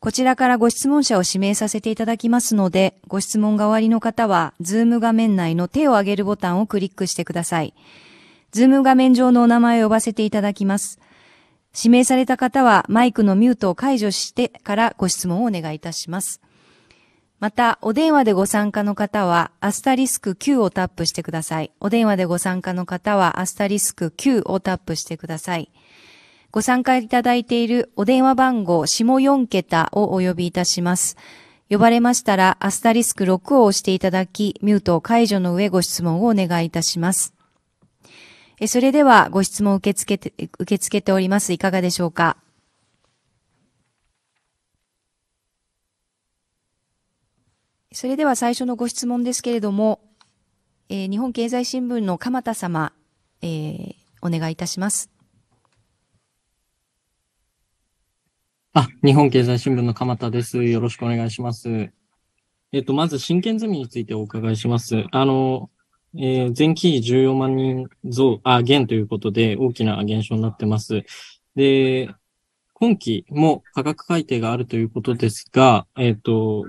こちらからご質問者を指名させていただきますので、ご質問が終わりの方は、ズーム画面内の手を挙げるボタンをクリックしてください。ズーム画面上のお名前を呼ばせていただきます。指名された方は、マイクのミュートを解除してからご質問をお願いいたします。また、お電話でご参加の方は、アスタリスク9をタップしてください。お電話でご参加の方は、アスタリスク9をタップしてください。ご参加いただいているお電話番号下4桁をお呼びいたします。呼ばれましたら、アスタリスク6を押していただき、ミュートを解除の上ご質問をお願いいたします。それでは、ご質問を受け付けて、受け付けております。いかがでしょうかそれでは最初のご質問ですけれども、えー、日本経済新聞の鎌田様、えー、お願いいたします。あ、日本経済新聞の鎌田です。よろしくお願いします。えっと、まず、真剣済みについてお伺いします。あの、えー、前期14万人増、あ、減ということで、大きな減少になってます。で、今期も価格改定があるということですが、えっ、と、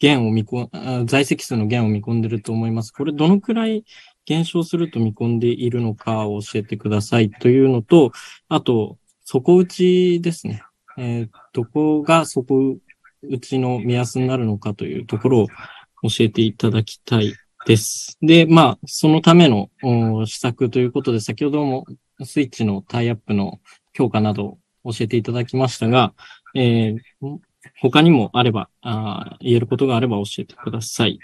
減を見込、在籍数の減を見込んでると思います。これ、どのくらい減少すると見込んでいるのかを教えてくださいというのと、あと、底打ちですね。えー、どこがそこ、うちの目安になるのかというところを教えていただきたいです。で、まあ、そのための施策ということで、先ほどもスイッチのタイアップの強化など教えていただきましたが、えー、他にもあればあ、言えることがあれば教えてください。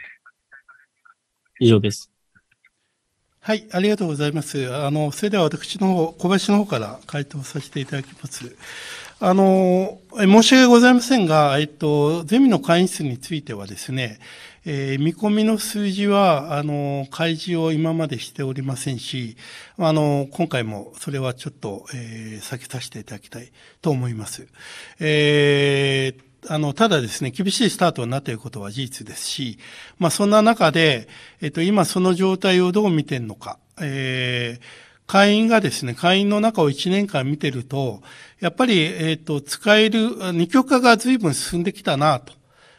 以上です。はい、ありがとうございます。あの、それでは私の方、小林の方から回答させていただきます。あの、申し訳ございませんが、えっと、ゼミの会員数についてはですね、えー、見込みの数字は、あの、開示を今までしておりませんし、あの、今回もそれはちょっと、えー、避けさせていただきたいと思います。えーあの、ただですね、厳しいスタートになっていることは事実ですし、まあそんな中で、えっと、今その状態をどう見てるのか、えー、会員がですね、会員の中を1年間見てると、やっぱり、えっ、ー、と、使える、二極化が随分進んできたなと。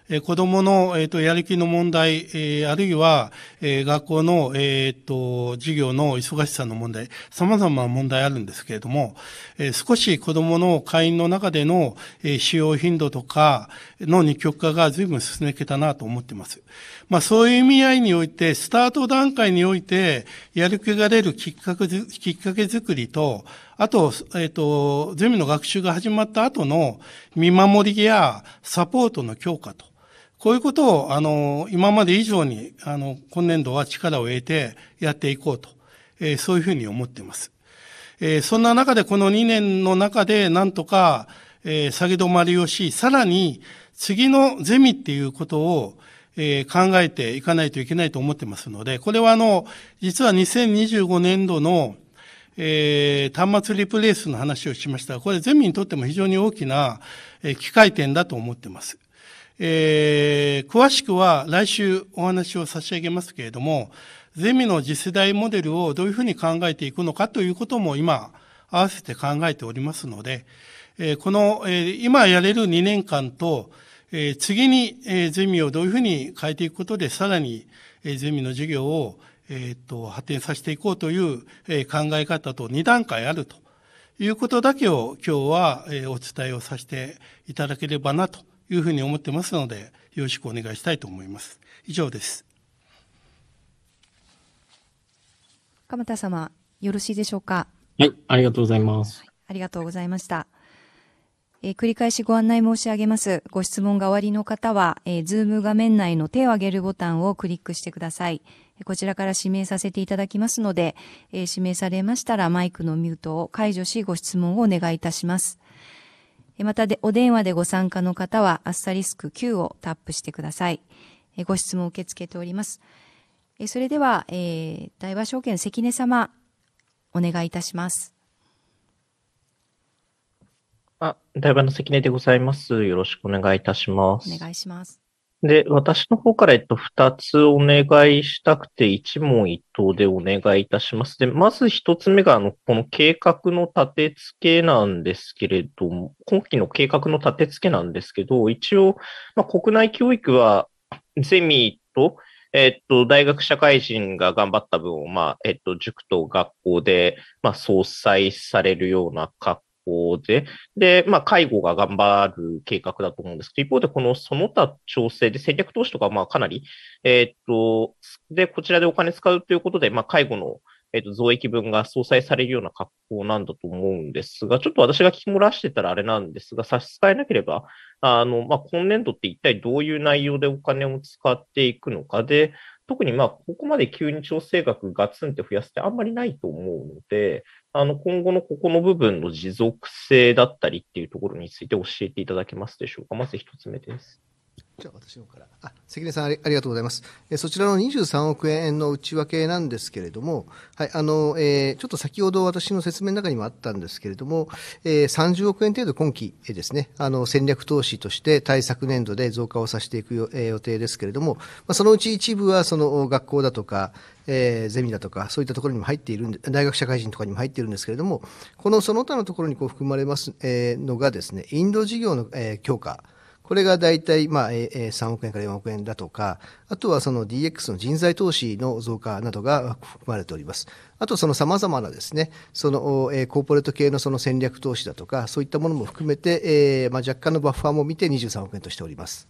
え子供の、えっ、と、やる気の問題、えあるいは、え学校の、えっ、と、授業の忙しさの問題、様々な問題あるんですけれども、え少し子供の会員の中での、え使用頻度とかの二極化が随分進めけたなと思っています。まあ、そういう意味合いにおいて、スタート段階において、やる気が出るきっかけ、きっかけ作りと、あと、えっ、ー、と、ゼミの学習が始まった後の見守りやサポートの強化と。こういうことを、あの、今まで以上に、あの、今年度は力を得てやっていこうと、えー、そういうふうに思っています。えー、そんな中でこの2年の中で、なんとか、えー、下げ止まりをし、さらに次のゼミっていうことを、えー、考えていかないといけないと思ってますので、これはあの、実は2025年度の、えー、端末リプレイスの話をしましたが、これゼミにとっても非常に大きな、えー、機会点だと思ってます。えー、詳しくは来週お話を差し上げますけれども、ゼミの次世代モデルをどういうふうに考えていくのかということも今、合わせて考えておりますので、えー、この、えー、今やれる2年間と、えー、次に、えー、ゼミをどういうふうに変えていくことで、さらに、えー、ゼミの授業を、えー、と、発展させていこうという、えー、考え方と2段階あるということだけを今日は、えー、お伝えをさせていただければなというふうに思ってますので、よろしくお願いしたいと思います。以上です。鎌田様、よろしいでしょうか。はい、ありがとうございます。ありがとうございました。え繰り返しご案内申し上げます。ご質問が終わりの方は、えー、ズーム画面内の手を挙げるボタンをクリックしてください。こちらから指名させていただきますので、えー、指名されましたらマイクのミュートを解除しご質問をお願いいたします。またで、お電話でご参加の方は、アスタリスク9をタップしてください。ご質問を受け付けております。それでは、えー、大和証券関根様、お願いいたします。あ、台場の関根でございます。よろしくお願いいたします。お願いします。で、私の方から、えっと、二つお願いしたくて、一問一答でお願いいたします。で、まず一つ目が、あの、この計画の立て付けなんですけれども、今期の計画の立て付けなんですけど、一応、まあ、国内教育は、ゼミと、えっと、大学社会人が頑張った分を、まあ、えっと、塾と学校で、まあ、相殺されるような格向で、で、まあ、介護が頑張る計画だと思うんですけど、一方で、このその他調整で戦略投資とか、まあ、かなり、えー、っと、で、こちらでお金使うということで、まあ、介護の、えっと、増益分が相殺されるような格好なんだと思うんですが、ちょっと私が聞き漏らしてたらあれなんですが、差し支えなければ、あの、まあ、今年度って一体どういう内容でお金を使っていくのかで、特にまあ、ここまで急に調整額ガツンって増やすってあんまりないと思うので、あの、今後のここの部分の持続性だったりっていうところについて教えていただけますでしょうか。まず一つ目です。じゃあ私のから。あ、関根さんありがとうございます。えそちらの23億円の内訳なんですけれども、はい、あの、えー、ちょっと先ほど私の説明の中にもあったんですけれども、えー、30億円程度今期、ですね、あの、戦略投資として対昨年度で増加をさせていくよ、えー、予定ですけれども、まあ、そのうち一部はその学校だとか、えー、ゼミだとか、そういったところにも入っているんで、大学社会人とかにも入っているんですけれども、このその他のところにこう含まれます、えー、のがですね、インド事業の、えー、強化、これが大体、まあ、3億円から4億円だとか、あとはその DX の人材投資の増加などが含まれております。あとその様々なですね、その、えコーポレート系のその戦略投資だとか、そういったものも含めて、えまあ、若干のバッファーも見て23億円としております。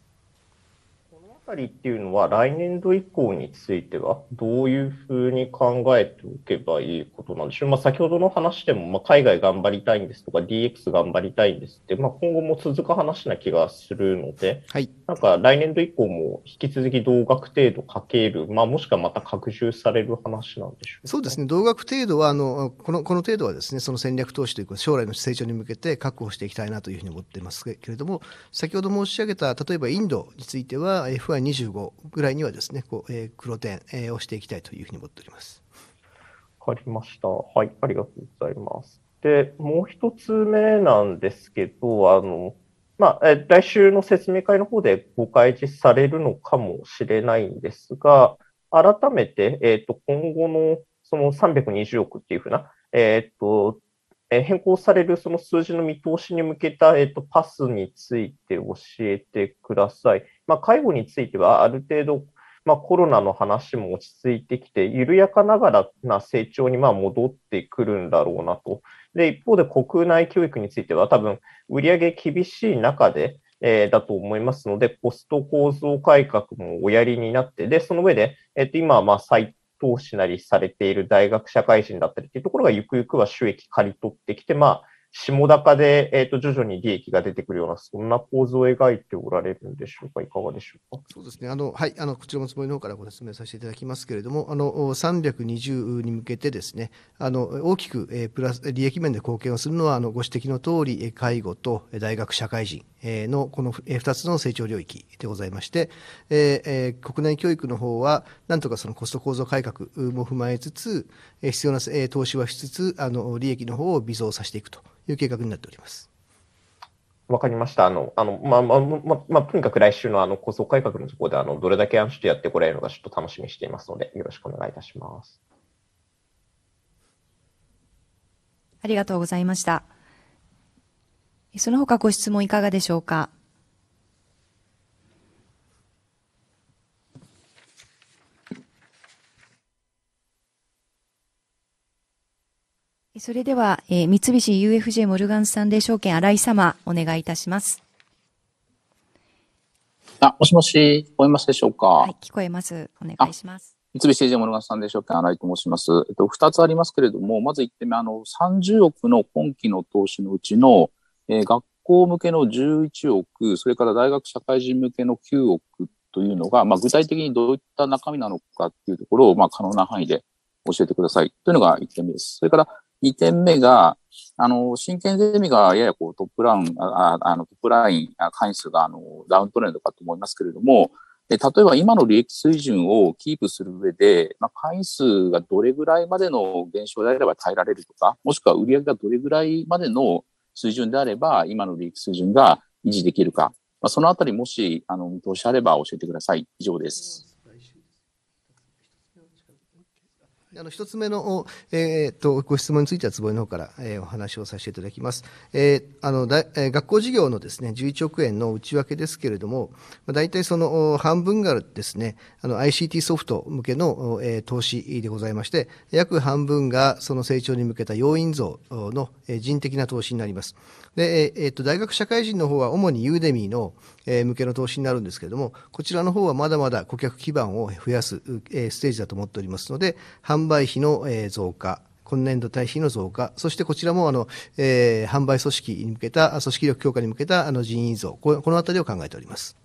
たりっていうのは来年度以降についてはどういうふうに考えておけばいいことなんでしょう。まあ、先ほどの話でも、まあ、海外頑張りたいんですとか DX 頑張りたいんですって、まあ、今後も続く話な気がするので、はい、なんか来年度以降も引き続き同額程度かける、まあ、もしくはまた拡充される話なんでしょうそうですね。同額程度は、あの、この、この程度はですね、その戦略投資というか将来の成長に向けて確保していきたいなというふうに思っていますけれども、先ほど申し上げた、例えばインドについては FI らい25ぐらいにはですね、こうえー、黒点、えー、をしていきたいというふうに思っております。わかりました。はい、ありがとうございます。で、もう一つ目なんですけど、あの、まあ、え来週の説明会の方でご開示されるのかもしれないんですが、改めて、えっ、ー、と、今後のその320億っていうふうな、えっ、ー、と、えー、変更されるその数字の見通しに向けた、えっ、と、パスについて教えてください。まあ、介護についてはある程度、まあ、コロナの話も落ち着いてきて、緩やかながらな成長にまあ戻ってくるんだろうなと。で、一方で国内教育については多分、売上厳しい中で、えー、だと思いますので、コスト構造改革もおやりになって、で、その上で、えっ、と、今はまあ再投資なりされている大学社会人だったりっていうところがゆくゆくは収益刈り取ってきて、まあ、下高で、えー、と徐々に利益が出てくるような、そんな構図を描いておられるんでしょうか、いかがでしょうか。そうですね、あのはい、あのこちらのつもりの方からご説明させていただきますけれども、あの320に向けてですね、あの大きく、えー、プラス利益面で貢献をするのは、あのご指摘の通り、介護と大学、社会人のこの2つの成長領域でございまして、えー、国内教育の方は、なんとかそのコスト構造改革も踏まえつつ、必要な投資はしつつ、あの利益の方を微増させていくと。いう計画になっております。わかりました。あの、あの、まあ、まあ、まあ、まあ、とにかく来週のあの、構想改革のところで、あの、どれだけあの、ちょっとやってこられるのか、ちょっと楽しみにしていますので、よろしくお願いいたします。ありがとうございました。その他ご質問いかがでしょうかそれでは、えー、三菱 UFJ モルガンスタンデー証券新井様、お願いいたします。あ、もしもし、聞こえますでしょうか。はい、聞こえます。お願いします。三菱 UFJ モルガンスタンデー証券新井と申します。えっと、二つありますけれども、まず一点目、あの、30億の今期の投資のうちの、えー、学校向けの11億、それから大学社会人向けの9億というのが、まあ、具体的にどういった中身なのかっていうところを、まあ、可能な範囲で教えてくださいというのが1点目です。それから、2点目が、あの、真剣ゼミがややこうトップラウン、ああのトップライン、関数があのダウントレンドかと思いますけれども、例えば今の利益水準をキープする上で、まあ、会員数がどれぐらいまでの減少であれば耐えられるとか、もしくは売上がどれぐらいまでの水準であれば、今の利益水準が維持できるか、まあ、そのあたりもしあの見通しあれば教えてください。以上です。あの、一つ目の、えー、と、ご質問については、坪井の方から、えー、お話をさせていただきます。えー、あの、だえ学校事業のですね、11億円の内訳ですけれども、まあ、大体その、半分がですね、ICT ソフト向けの、えー、投資でございまして、約半分がその成長に向けた要因像の、えー、人的な投資になります。で、えー、と、大学社会人の方は主にユーデミーの、え向けの投資になるんですけれども、こちらの方はまだまだ顧客基盤を増やす、えステージだと思っておりますので、販売費の、え増加、今年度対比の増加、そしてこちらもあの、え販売組織に向けた、組織力強化に向けたあの人員増、この辺りを考えております。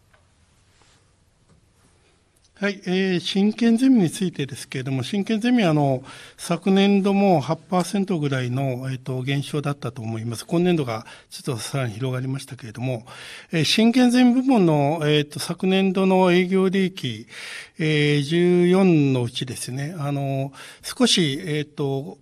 はい、えー、真剣ゼミについてですけれども、真剣ゼミはあの昨年度も8%ぐらいの、えーと、減少だったと思います。今年度がちょっとさらに広がりましたけれども、えー、真剣ゼミ部門の、えーと、昨年度の営業利益、えー、14のうちですね、あの少し、えーと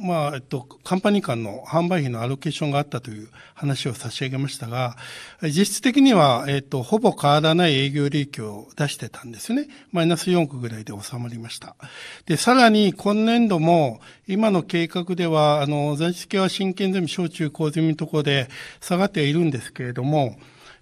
まあ、えっと、カンパニー間の販売費のアロケーションがあったという話を差し上げましたが、実質的には、えっと、ほぼ変わらない営業利益を出してたんですね。マイナス4億ぐらいで収まりました。で、さらに今年度も、今の計画では、あの、在籍は新建済み、小中高済みのところで下がっているんですけれども、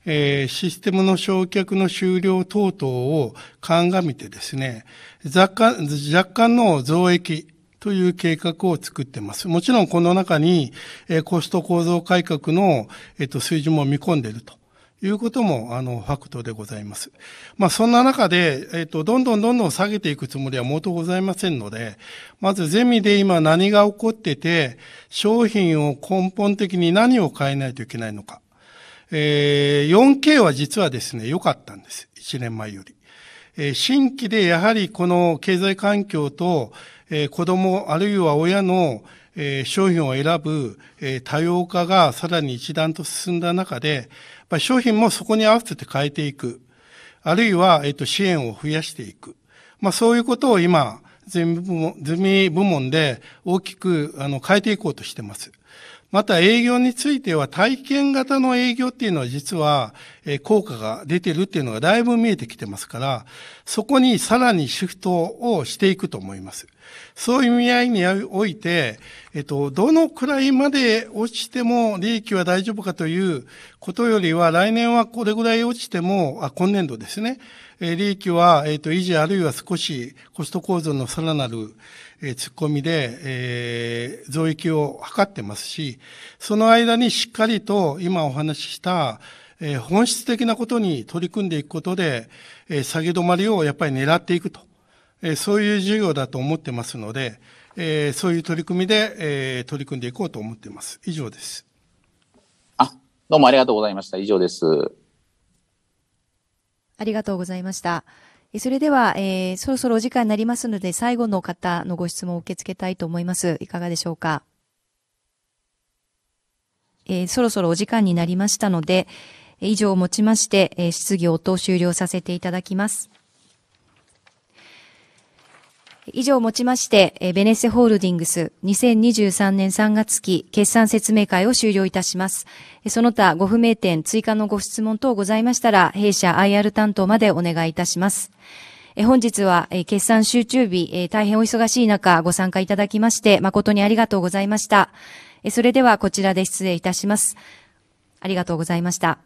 えー、システムの焼却の終了等々を鑑みてですね、若干若干の増益、という計画を作ってます。もちろんこの中に、えコスト構造改革の、えっと、水準も見込んでいると。いうことも、あの、ファクトでございます。まあ、そんな中で、えっと、どんどんどんどん下げていくつもりはもとございませんので、まずゼミで今何が起こってて、商品を根本的に何を変えないといけないのか。えー、4K は実はですね、良かったんです。1年前より。えー、新規でやはりこの経済環境と、えー、子供あるいは親の、えー、商品を選ぶ、えー、多様化がさらに一段と進んだ中で、ま商品もそこに合わせて変えていく。あるいは、えっ、と、支援を増やしていく。まあ、そういうことを今、ゼミ部門ゼミ部門で大きくあの変えていこうとしてます。また営業については体験型の営業っていうのは実は、え効果が出てるっていうのがだいぶ見えてきてますから、そこにさらにシフトをしていくと思います。そういう意味合いにおいて、えっと、どのくらいまで落ちても利益は大丈夫かということよりは、来年はこれぐらい落ちても、あ、今年度ですね、え利益は、えっと、維持あるいは少しコスト構造のさらなる、え突っ込みで、えー、増益を図ってますし、その間にしっかりと今お話しした、えー、本質的なことに取り組んでいくことで、えー、下げ止まりをやっぱり狙っていくと。えそういう授業だと思ってますので、えそういう取り組みで、え取り組んでいこうと思っています。以上です。あ、どうもありがとうございました。以上です。ありがとうございました。それでは、えー、そろそろお時間になりますので、最後の方のご質問を受け付けたいと思います。いかがでしょうか。えー、そろそろお時間になりましたので、以上をもちまして、えー、質疑応答終了させていただきます。以上をもちまして、えベネッセホールディングス2023年3月期決算説明会を終了いたします。その他ご不明点、追加のご質問等ございましたら、弊社 IR 担当までお願いいたします。本日は決算集中日、大変お忙しい中ご参加いただきまして誠にありがとうございました。それではこちらで失礼いたします。ありがとうございました。